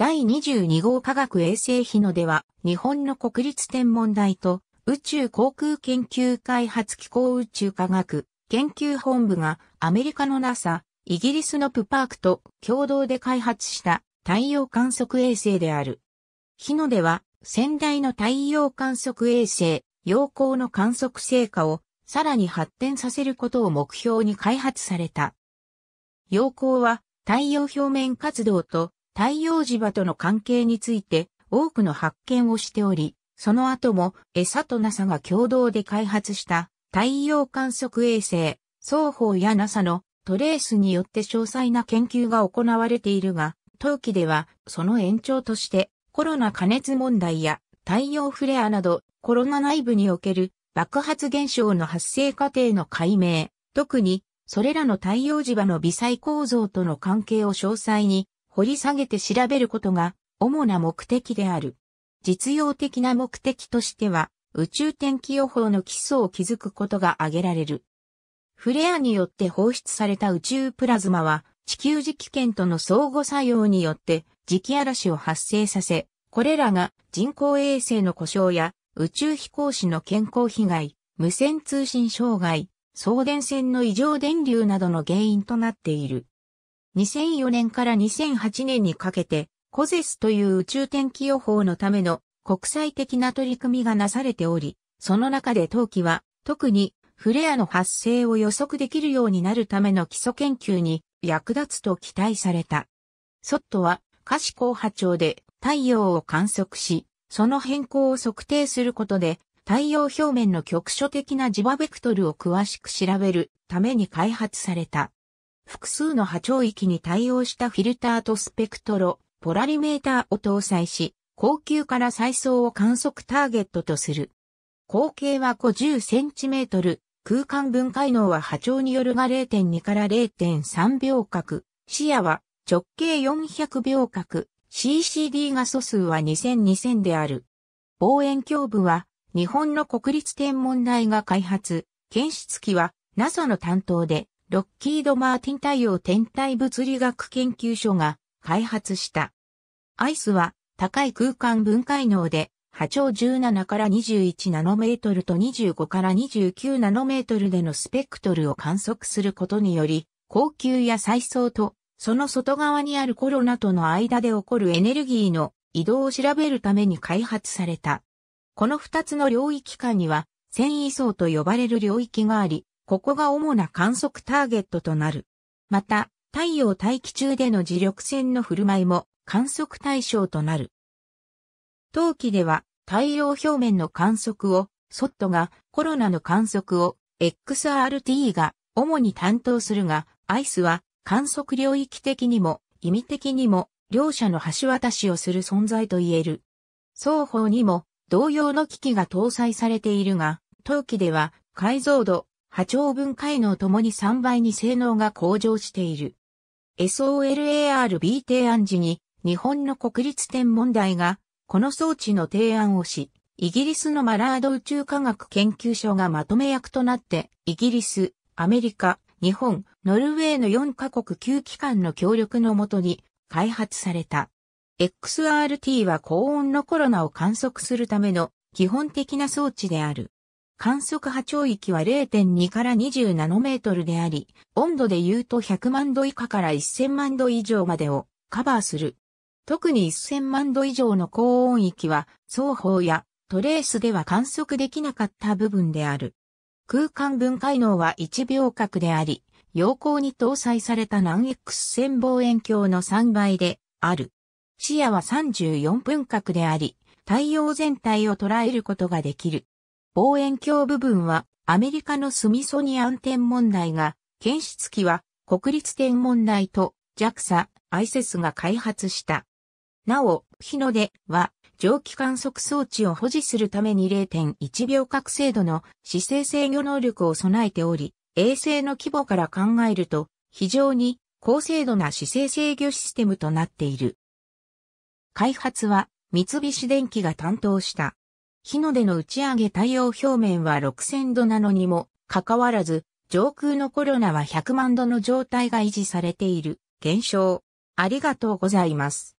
第22号科学衛星日の出は、日本の国立天文台と、宇宙航空研究開発機構宇宙科学研究本部が、アメリカの NASA、イギリスのプパークと共同で開発した太陽観測衛星である。日の出は、先代の太陽観測衛星、陽光の観測成果を、さらに発展させることを目標に開発された。陽光は、太陽表面活動と太陽磁場との関係について多くの発見をしており、その後も餌と NASA が共同で開発した太陽観測衛星、双方や NASA のトレースによって詳細な研究が行われているが、当期ではその延長としてコロナ加熱問題や太陽フレアなどコロナ内部における爆発現象の発生過程の解明、特にそれらの太陽磁場の微細構造との関係を詳細に掘り下げて調べることが主な目的である。実用的な目的としては、宇宙天気予報の基礎を築くことが挙げられる。フレアによって放出された宇宙プラズマは、地球磁気圏との相互作用によって磁気嵐を発生させ、これらが人工衛星の故障や宇宙飛行士の健康被害、無線通信障害、送電線の異常電流などの原因となっている。2004年から2008年にかけて、コゼスという宇宙天気予報のための国際的な取り組みがなされており、その中で冬季は特にフレアの発生を予測できるようになるための基礎研究に役立つと期待された。ソットは可視光波長で太陽を観測し、その変更を測定することで太陽表面の局所的な磁場ベクトルを詳しく調べるために開発された。複数の波長域に対応したフィルターとスペクトロ、ポラリメーターを搭載し、高級から再送を観測ターゲットとする。口径は50センチメートル、空間分解能は波長によるが0.2から0.3秒角、視野は直径400秒角、CCD 画素数は2000-2000である。望遠鏡部は日本の国立天文台が開発、検出機は NASA の担当でロッキード・マーティン太陽天体物理学研究所が開発した。アイスは高い空間分解能で波長17から21ナノメートルと25から29ナノメートルでのスペクトルを観測することにより、高級や再層とその外側にあるコロナとの間で起こるエネルギーの移動を調べるために開発された。この二つの領域間には、繊維層と呼ばれる領域があり、ここが主な観測ターゲットとなる。また、太陽大気中での磁力線の振る舞いも観測対象となる。陶器では太陽表面の観測を、ソットがコロナの観測を、XRT が主に担当するが、アイスは観測領域的にも意味的にも両者の橋渡しをする存在と言える。双方にも同様の機器が搭載されているが、陶器では解像度、波長分解能ともに3倍に性能が向上している。SOLARB 提案時に日本の国立天文台がこの装置の提案をし、イギリスのマラード宇宙科学研究所がまとめ役となってイギリス、アメリカ、日本、ノルウェーの4カ国9機関の協力のもとに開発された。XRT は高温のコロナを観測するための基本的な装置である。観測波長域は0.2から20ナノメートルであり、温度で言うと100万度以下から1000万度以上までをカバーする。特に1000万度以上の高温域は、双方やトレースでは観測できなかった部分である。空間分解能は1秒角であり、陽光に搭載された南 X 線望遠鏡の3倍である。視野は34分角であり、太陽全体を捉えることができる。望遠鏡部分はアメリカのスミソニアン天文台が、検出機は国立天文台と JAXA、i s e s が開発した。なお、日の出は蒸気観測装置を保持するために0.1秒角精度の姿勢制御能力を備えており、衛星の規模から考えると非常に高精度な姿勢制御システムとなっている。開発は三菱電機が担当した。日の出の打ち上げ対応表面は6000度なのにも、かかわらず、上空のコロナは100万度の状態が維持されている現象。ありがとうございます。